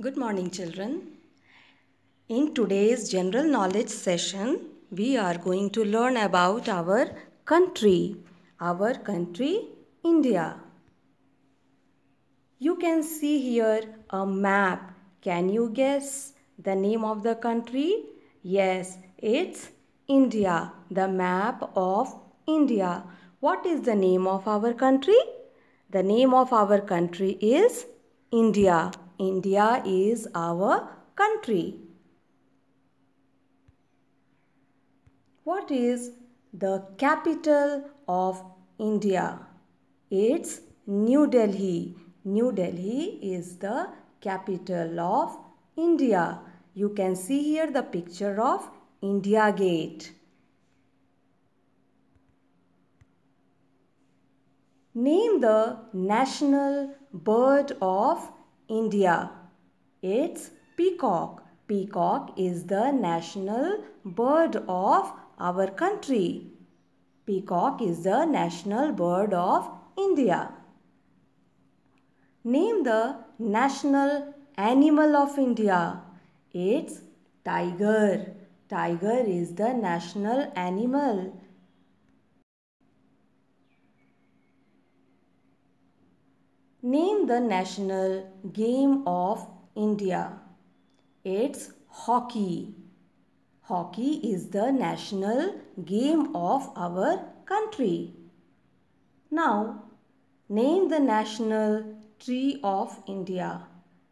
Good morning children. In today's general knowledge session, we are going to learn about our country, our country India. You can see here a map. Can you guess the name of the country? Yes, it's India, the map of India. What is the name of our country? The name of our country is India. India is our country. What is the capital of India? It's New Delhi. New Delhi is the capital of India. You can see here the picture of India Gate. Name the national bird of India. It's peacock. Peacock is the national bird of our country. Peacock is the national bird of India. Name the national animal of India. It's tiger. Tiger is the national animal. Name the national game of India. It's hockey. Hockey is the national game of our country. Now, name the national tree of India.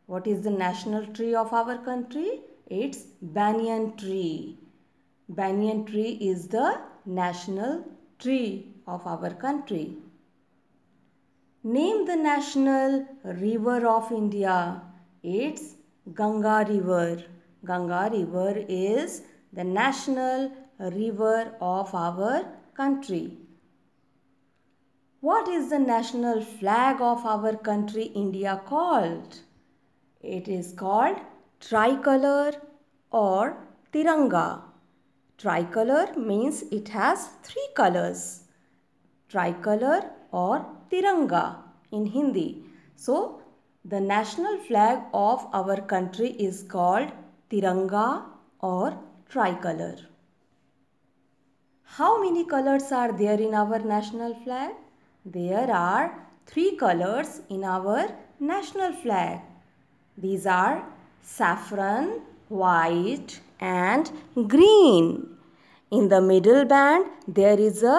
What is the national tree of our country? It's banyan tree. Banyan tree is the national tree of our country. Name the national river of India. It's Ganga River. Ganga River is the national river of our country. What is the national flag of our country India called? It is called tricolor or tiranga. Tricolor means it has three colors. Tricolor or Tiranga in Hindi. So, the national flag of our country is called Tiranga or tricolor. How many colors are there in our national flag? There are three colors in our national flag. These are saffron, white and green. In the middle band there is a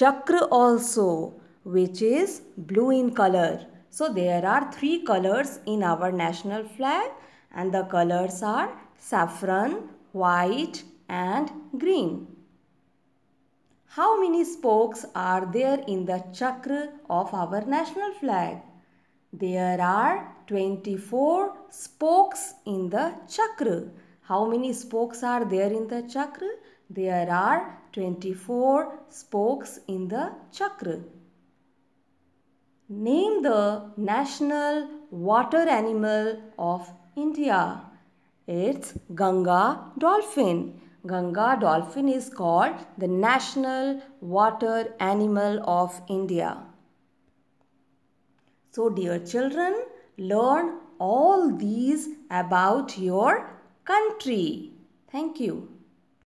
chakra also which is blue in color. So there are three colors in our national flag and the colors are saffron, white and green. How many spokes are there in the chakra of our national flag? There are 24 spokes in the chakra. How many spokes are there in the chakra? There are 24 spokes in the chakra. Name the national water animal of India. It's Ganga dolphin. Ganga dolphin is called the national water animal of India. So dear children, learn all these about your country. Thank you.